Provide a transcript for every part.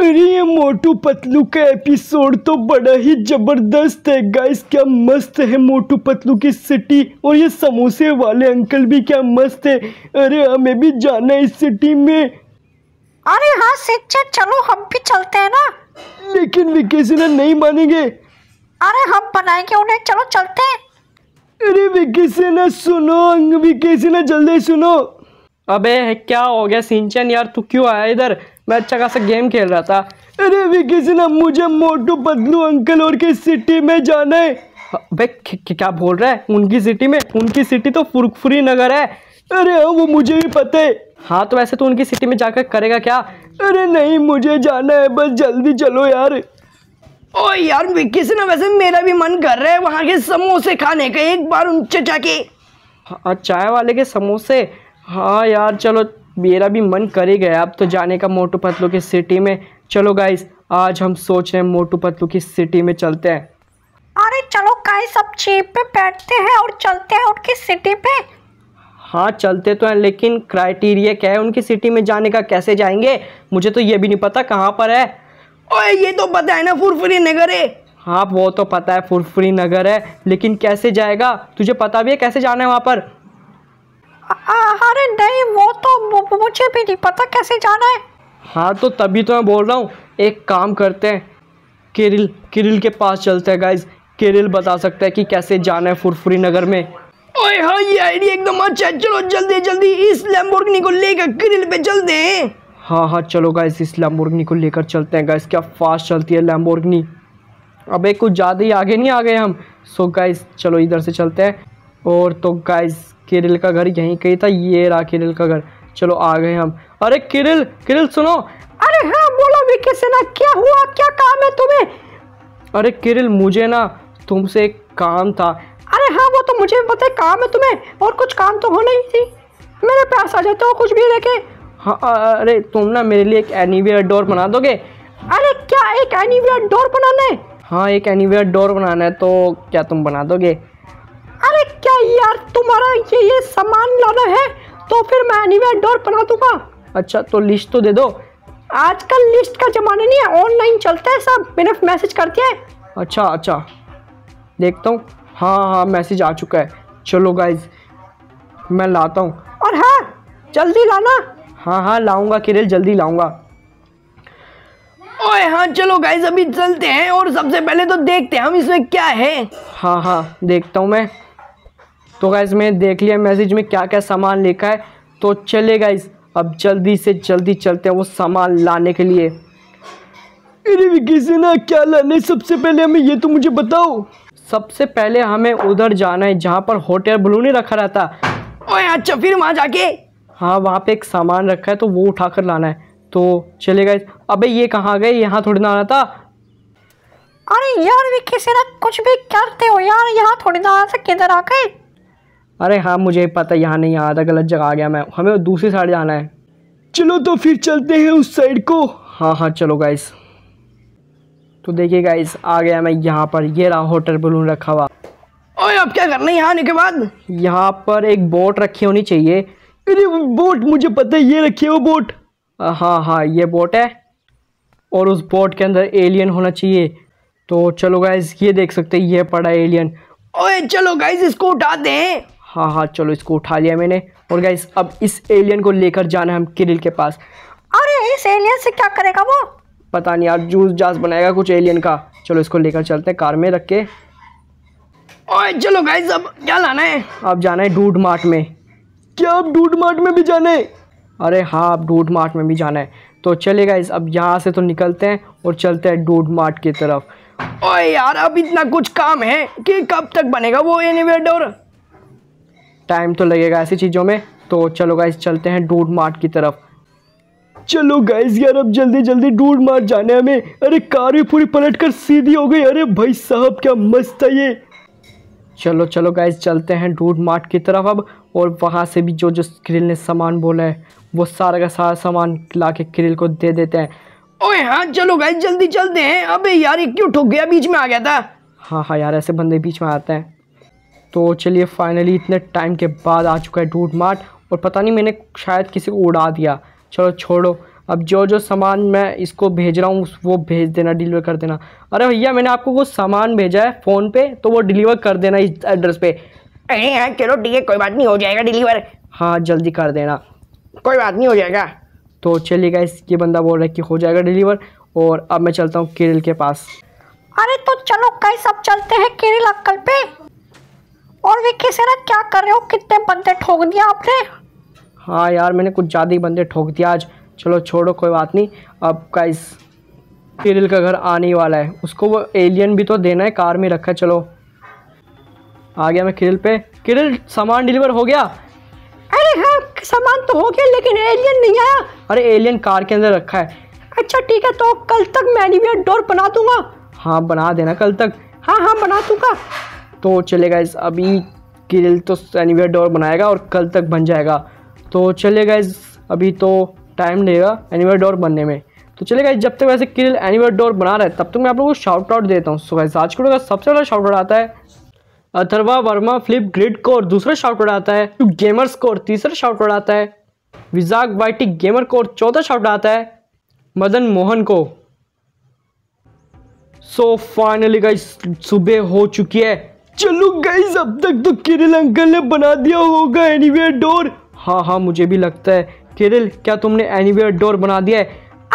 अरे ये मोटू पतलू का एपिसोड तो बड़ा ही जबरदस्त है गाइस क्या मस्त है मोटू पतलू की सिटी और ये समोसे वाले अंकल भी क्या मस्त है अरे हमें भी जाना है इस सिटी में अरे हाँ शिक्षक चलो हम भी चलते हैं ना लेकिन वेकेशन नहीं मानेंगे अरे हम बनाएंगे उन्हें चलो चलते हैं अरे विकेशना सुनो विकेशना जल्दी सुनो अबे क्या हो गया सिंचन यार तू क्यों आया इधर मैं अच्छा खासा गेम खेल रहा था अरे अभी किसी ना मुझे मोटू पतलू अंकल और की सिटी में जाना है भाई क्या बोल रहा है उनकी सिटी में उनकी सिटी तो फुरफुरी नगर है अरे हाँ वो मुझे भी पता है हाँ तो वैसे तो उनकी सिटी में जाकर करेगा क्या अरे नहीं मुझे जाना है बस जल्दी चलो यार ओ यार विक्की से ना वैसे मेरा भी मन कर रहा है वहाँ के समोसे खाने का एक बार उनसे जाके हाँ चाय वाले के समोसे हाँ यार चलो मेरा भी मन कर ही गया अब तो जाने का मोटू पतलू की सिटी में चलो गाइस आज हम सोच रहे हैं मोटू पतलू की सिटी में चलते हैं अरे चलो गाइस अब चीप पे बैठते हैं और चलते हैं उनकी सिटी पे हाँ चलते तो हैं लेकिन क्राइटेरिया क्या है उनकी सिटी में जाने का कैसे जाएंगे मुझे तो ये भी नहीं पता कहाँ पर है ओए ये तो पता है ना फुरफुरी नगर है हाँ वो तो पता है फुरफुरी नगर है लेकिन कैसे जाएगा तुझे पता भी है कैसे जाना है वहाँ पर अरे नहीं वो तो मुझे भी नहीं पता कैसे जाना है हाँ तो तभी तो मैं बोल रहा हूँ एक काम करते हैं किरिल किरिल के पास चलते हैं गाइज किरिल बता सकता है कि कैसे जाना है फुरफुरी नगर में ओए हाँ ये आईडी एकदम अच्छा है चलो जल्दी जल्दी इस लैम्बोर्गिनी को लेकर किरिल पे चलते हैं हाँ हाँ चलो गाइस इस लैम्बोर्गिनी को लेकर चलते हैं गाइस क्या फास्ट चलती है लैम्बोर्गिनी अब एक कुछ ज़्यादा ही आगे नहीं आ गए हम सो गाइस चलो इधर से चलते हैं और तो गाइस किरिल का घर यहीं कहीं था ये रहा किरिल का घर चलो आ गए हम अरे किरिल किरिल सुनो अरे हाँ बोलो विकी ना क्या हुआ क्या काम है तुम्हें अरे किरिल मुझे ना तुमसे एक काम था अरे हाँ वो तो मुझे पता है काम है तुम्हें और कुछ काम तो होना ही थी मेरे पास आ जाते हो कुछ भी लेके हाँ अरे तुम ना मेरे लिए एक एनीवेयर डोर बना दोगे अरे क्या एक एनीवेयर डोर बनाना है हाँ एक एनीवेयर डोर बनाना है तो क्या तुम बना दोगे तुम्हारा ये ये सामान लाना है तो फिर मैं एनीवेयर डोर बना दूंगा अच्छा तो लिस्ट तो दे दो आजकल लिस्ट का ज़माना नहीं है ऑनलाइन चलता है सब मैंने मैसेज कर दिया है अच्छा अच्छा देखता हूँ हाँ हाँ मैसेज आ चुका है चलो गाइज मैं लाता हूँ और हाँ जल्दी लाना हाँ हाँ लाऊंगा किरेल जल्दी लाऊंगा ओए हाँ चलो गाइज अभी चलते हैं और सबसे पहले तो देखते हैं हम इसमें क्या है हाँ हाँ देखता हूँ मैं तो गाइज मैंने देख लिया मैसेज में क्या क्या सामान लिखा है तो चले गाइज अब जल्दी से जल्दी चलते हैं वो सामान लाने के लिए अरे किसी ना क्या लाने सबसे पहले हमें ये तो मुझे बताओ सबसे पहले हमें उधर जाना है जहाँ पर होटल ब्लू बलून रखा रहता ओए अच्छा फिर वहाँ जाके हाँ वहाँ पे एक सामान रखा है तो वो उठा कर लाना है तो चले गए अबे ये कहाँ गए यहाँ थोड़ी ना आना था अरे यार विक्की सेना कुछ भी करते हो यार यहाँ थोड़ी ना आ सकते इधर आ गए अरे हाँ मुझे पता यहाँ नहीं आ रहा गलत जगह आ गया मैं हमें दूसरी साइड जाना है चलो तो फिर चलते हैं उस साइड को हाँ हाँ चलो गाइस तो देखिए गाइस आ गया मैं यहाँ पर ये रहा होटल बलून रखा हुआ ओए अब क्या करना है यहाँ आने के बाद यहाँ पर एक बोट रखी होनी चाहिए अरे बोट मुझे पता है ये रखी है वो बोट हाँ हाँ ये बोट है और उस बोट के अंदर एलियन होना चाहिए तो चलो गाइज ये देख सकते हैं ये पड़ा एलियन ओए चलो गाइज इसको उठाते हैं हाँ हाँ चलो इसको उठा लिया मैंने और गाइस अब इस एलियन को लेकर जाना है हम किरिल के पास अरे इस एलियन से क्या करेगा वो पता नहीं यार जूस जास बनाएगा कुछ एलियन का चलो इसको लेकर चलते हैं कार में रख के ओए चलो गाइस अब क्या लाना है अब जाना है डूड मार्ट में क्या अब डूड मार्ट में भी जाना है अरे हाँ अब डूड मार्ट में भी जाना है तो चले गाइस अब यहाँ से तो निकलते हैं और चलते हैं डूड मार्ट की तरफ ओए यार अब इतना कुछ काम है कि कब तक बनेगा वो एनिवेडोर टाइम तो लगेगा ऐसी चीज़ों में तो चलो गाइज चलते हैं डूड मार्ट की तरफ चलो गाइज यार अब जल्दी जल्दी डूड मार्ट जाने हमें अरे कार भी पूरी पलट कर सीधी हो गई अरे भाई साहब क्या मस्त है ये चलो चलो गाइज चलते हैं डूड मार्ट की तरफ अब और वहाँ से भी जो जो क्रिल ने सामान बोला है वो सारा का सारा सामान ला के क्रिल को दे देते हैं ओए हाँ चलो गाइज जल्दी चलते हैं अबे यार ये क्यों ठोक गया बीच में आ गया था हाँ हाँ यार ऐसे बंदे बीच में आते हैं तो चलिए फाइनली इतने टाइम के बाद आ चुका है ढूट मार्ट और पता नहीं मैंने शायद किसी को उड़ा दिया चलो छोड़ो अब जो जो सामान मैं इसको भेज रहा हूँ वो भेज देना डिलीवर कर देना अरे भैया मैंने आपको वो सामान भेजा है फ़ोन पे तो वो डिलीवर कर देना इस एड्रेस पे अरे हाँ चलो ठीक है कोई बात नहीं हो जाएगा डिलीवर हाँ जल्दी कर देना कोई बात नहीं हो जाएगा तो चलिएगा इसके बंदा बोल रहा है कि हो जाएगा डिलीवर और अब मैं चलता हूँ केरल के पास अरे तो चलो कई सब चलते हैं केरल अक्कल पे और विक्की से ना क्या कर रहे हो कितने बंदे ठोक दिए आपने हाँ यार मैंने कुछ ज़्यादा ही बंदे ठोक दिया आज चलो छोड़ो कोई बात नहीं अब का इस टेरिल का घर आने वाला है उसको वो एलियन भी तो देना है कार में रखा है चलो आ गया मैं किरिल पे किरिल सामान डिलीवर हो गया अरे हाँ सामान तो हो गया लेकिन एलियन नहीं आया अरे एलियन कार के अंदर रखा है अच्छा ठीक है तो कल तक मैं डोर बना दूंगा हाँ बना देना कल तक हाँ हाँ बना दूंगा तो चले गए अभी के तो एनीवेयर डोर बनाएगा और कल तक बन जाएगा तो चले गए अभी तो टाइम लेगा एनीवेयर डोर बनने में तो चले गए जब तक वैसे किल एनीवेयर डोर बना रहा है तब तक मैं आप लोगों को शॉर्ट आउट देता हूँ सो आज को सबसे बड़ा शॉर्ट आउट आता है अथर्वा वर्मा फ्लिप ग्रिड को और दूसरा शॉर्ट आउट आता है तो गेमर्स को और तीसरा शॉर्ट आउट आता है विजाक वाइटी गेमर को और चौथा शाउट आता है मदन मोहन को सो फाइनली गाइस सुबह हो चुकी है चलो गाइस अब तक तो किरिल अंकल ने बना दिया होगा एनीवेयर डोर हाँ हाँ मुझे भी लगता है किरिल क्या तुमने एनीवेयर डोर बना दिया है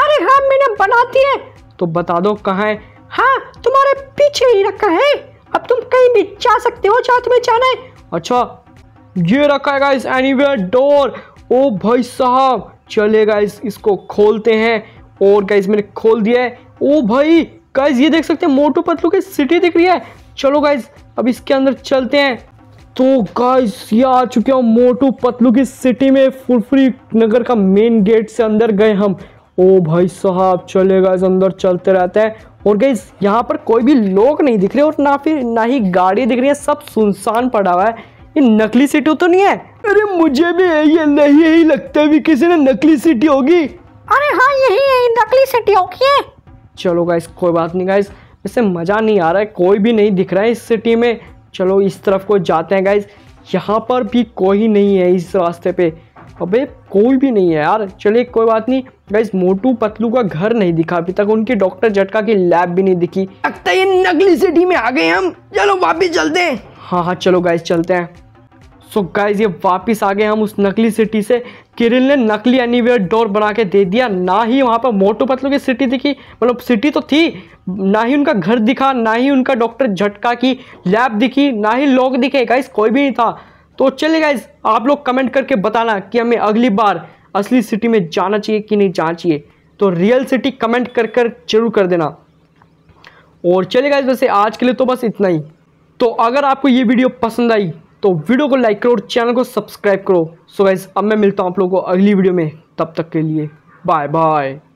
अरे हाँ मैंने बना दिया है तो बता दो कहाँ है हाँ तुम्हारे पीछे ही रखा है अब तुम कहीं भी जा सकते हो जहाँ तुम्हें जाना है अच्छा ये रखा है गाइस एनीवेयर डोर ओ भाई साहब चले गाइस इसको खोलते हैं और गाइस मैंने खोल दिया है ओ भाई गाइस ये देख सकते हैं मोटू पतलू की सिटी दिख रही है चलो गाइज अब इसके अंदर चलते हैं तो गाइज ये आ चुके हैं मोटू पतलू की सिटी में फुरफुरी नगर का मेन गेट से अंदर गए हम ओ भाई साहब चले गाइज अंदर चलते रहते हैं और गाइज यहाँ पर कोई भी लोग नहीं दिख रहे और ना फिर ना ही गाड़ी दिख रही है सब सुनसान पड़ा हुआ है ये नकली सिटी तो नहीं है अरे मुझे भी ये नहीं यही लगता भी किसी ने नकली सिटी होगी अरे हाँ यही यही नकली सिटी होगी चलो गाइस कोई बात नहीं गाइस वैसे मज़ा नहीं आ रहा है कोई भी नहीं दिख रहा है इस सिटी में चलो इस तरफ को जाते हैं गाइज यहाँ पर भी कोई नहीं है इस रास्ते पे अबे कोई भी नहीं है यार चलिए कोई बात नहीं गाइज मोटू पतलू का घर नहीं दिखा अभी तक उनकी डॉक्टर झटका की लैब भी नहीं दिखी लगता है नकली सिटी में आ गए हम चलो वापिस चलते हैं हाँ हाँ चलो गाइज चलते हैं सो so गाइज ये वापस आ गए हम उस नकली सिटी से किरिल ने नकली एनीवेयर डोर बना के दे दिया ना ही वहाँ पर मोटो पतलू की सिटी दिखी मतलब सिटी तो थी ना ही उनका घर दिखा ना ही उनका डॉक्टर झटका की लैब दिखी ना ही लोग दिखे गाइज कोई भी नहीं था तो चलिए गाइज आप लोग कमेंट करके बताना कि हमें अगली बार असली सिटी में जाना चाहिए कि नहीं जाना चाहिए तो रियल सिटी कमेंट कर कर जरूर कर देना और चलिए गाइज वैसे आज के लिए तो बस इतना ही तो अगर आपको ये वीडियो पसंद आई तो वीडियो को लाइक करो और चैनल को सब्सक्राइब करो सो so गाइज अब मैं मिलता हूँ आप लोगों को अगली वीडियो में तब तक के लिए बाय बाय